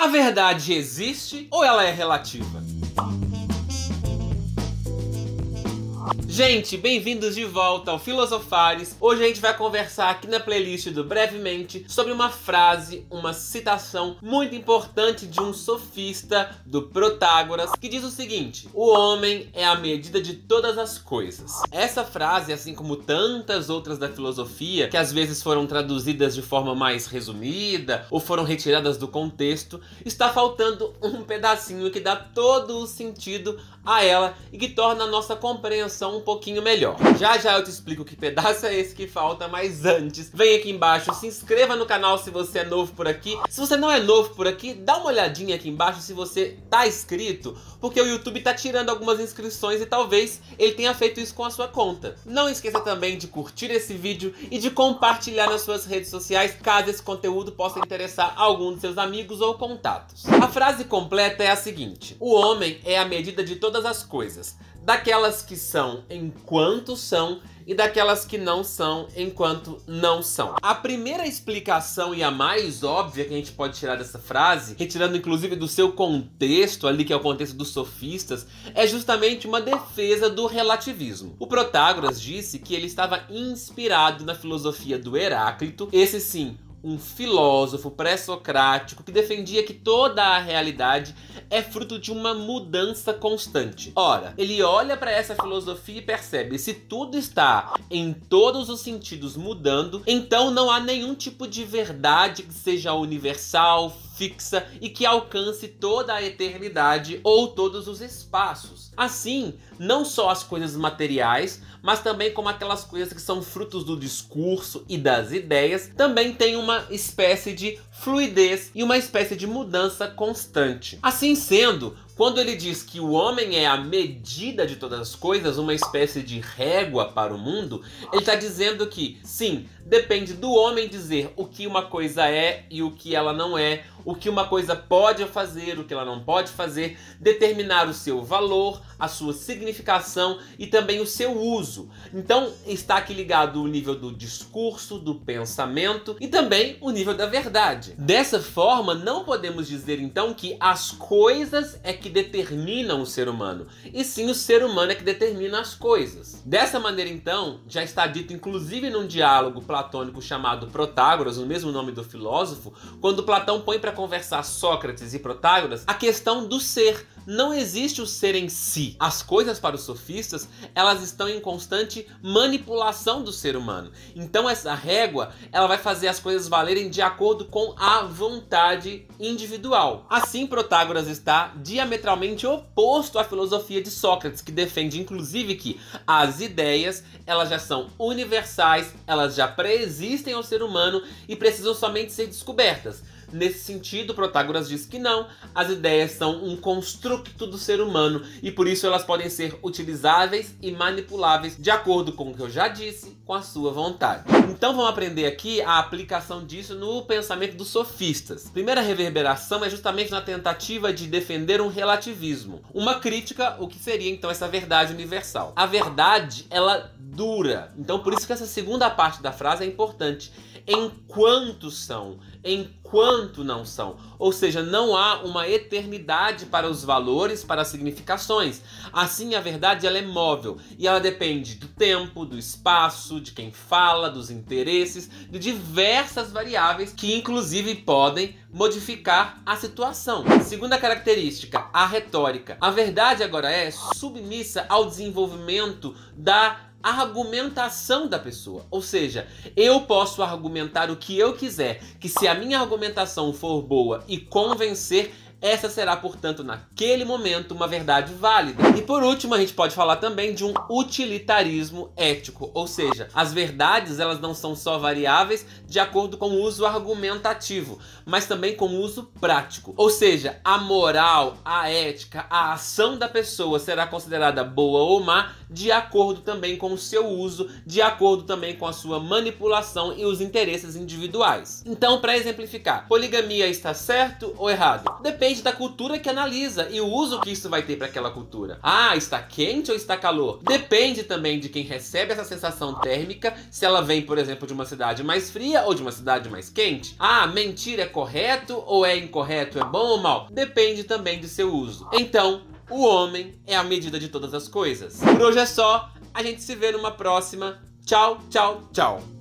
A verdade existe ou ela é relativa? Gente, bem-vindos de volta ao Filosofares. Hoje a gente vai conversar aqui na playlist do Brevemente sobre uma frase, uma citação muito importante de um sofista do Protágoras que diz o seguinte: O homem é a medida de todas as coisas. Essa frase, assim como tantas outras da filosofia, que às vezes foram traduzidas de forma mais resumida ou foram retiradas do contexto, está faltando um pedacinho que dá todo o sentido a ela e que torna a nossa compreensão um pouquinho melhor. Já já eu te explico que pedaço é esse que falta, mas antes, vem aqui embaixo, se inscreva no canal se você é novo por aqui. Se você não é novo por aqui, dá uma olhadinha aqui embaixo se você tá inscrito, porque o YouTube tá tirando algumas inscrições e talvez ele tenha feito isso com a sua conta. Não esqueça também de curtir esse vídeo e de compartilhar nas suas redes sociais, caso esse conteúdo possa interessar algum dos seus amigos ou contatos. A frase completa é a seguinte: O homem é a medida de todas as coisas, daquelas que são enquanto são e daquelas que não são enquanto não são. A primeira explicação e a mais óbvia que a gente pode tirar dessa frase, retirando inclusive do seu contexto ali que é o contexto dos sofistas, é justamente uma defesa do relativismo. O Protágoras disse que ele estava inspirado na filosofia do Heráclito, esse sim, um filósofo pré-socrático que defendia que toda a realidade é fruto de uma mudança constante. Ora, ele olha para essa filosofia e percebe se tudo está em todos os sentidos mudando, então não há nenhum tipo de verdade que seja universal, fixa e que alcance toda a eternidade ou todos os espaços. Assim, não só as coisas materiais, mas também como aquelas coisas que são frutos do discurso e das ideias, também tem uma espécie de fluidez e uma espécie de mudança constante. Assim sendo, quando ele diz que o homem é a medida de todas as coisas, uma espécie de régua para o mundo, ele está dizendo que, sim, depende do homem dizer o que uma coisa é e o que ela não é, o que uma coisa pode fazer, o que ela não pode fazer, determinar o seu valor, a sua significação e também o seu uso. Então, está aqui ligado o nível do discurso, do pensamento e também o nível da verdade. Dessa forma, não podemos dizer então que as coisas é que que determina um ser humano, e sim o ser humano é que determina as coisas. Dessa maneira, então, já está dito, inclusive num diálogo platônico chamado Protágoras, o mesmo nome do filósofo, quando Platão põe para conversar Sócrates e Protágoras a questão do ser não existe o ser em si. As coisas para os sofistas, elas estão em constante manipulação do ser humano. Então essa régua, ela vai fazer as coisas valerem de acordo com a vontade individual. Assim, Protágoras está diametralmente oposto à filosofia de Sócrates, que defende inclusive que as ideias, elas já são universais, elas já preexistem ao ser humano e precisam somente ser descobertas. Nesse sentido, Protágoras diz que não, as ideias são um construto do ser humano e por isso elas podem ser utilizáveis e manipuláveis de acordo com o que eu já disse, com a sua vontade. Então vamos aprender aqui a aplicação disso no pensamento dos sofistas. Primeira reverberação é justamente na tentativa de defender um relativismo, uma crítica, o que seria então essa verdade universal. A verdade, ela dura. Então por isso que essa segunda parte da frase é importante. Enquanto são, enquanto quanto não são. Ou seja, não há uma eternidade para os valores, para as significações. Assim, a verdade ela é móvel e ela depende do tempo, do espaço, de quem fala, dos interesses, de diversas variáveis que, inclusive, podem modificar a situação. Segunda característica, a retórica. A verdade agora é submissa ao desenvolvimento da argumentação da pessoa. Ou seja, eu posso argumentar o que eu quiser, que se a minha argumentação for boa e convencer, essa será, portanto, naquele momento, uma verdade válida. E por último, a gente pode falar também de um utilitarismo ético, ou seja, as verdades elas não são só variáveis de acordo com o uso argumentativo, mas também com o uso prático. Ou seja, a moral, a ética, a ação da pessoa será considerada boa ou má de acordo também com o seu uso, de acordo também com a sua manipulação e os interesses individuais. Então, para exemplificar, poligamia está certo ou errado? Depende depende da cultura que analisa e o uso que isso vai ter para aquela cultura. Ah, está quente ou está calor? Depende também de quem recebe essa sensação térmica, se ela vem, por exemplo, de uma cidade mais fria ou de uma cidade mais quente. Ah, mentir é correto ou é incorreto? É bom ou mal? Depende também de seu uso. Então, o homem é a medida de todas as coisas. Por hoje é só. A gente se vê numa próxima. Tchau, tchau, tchau.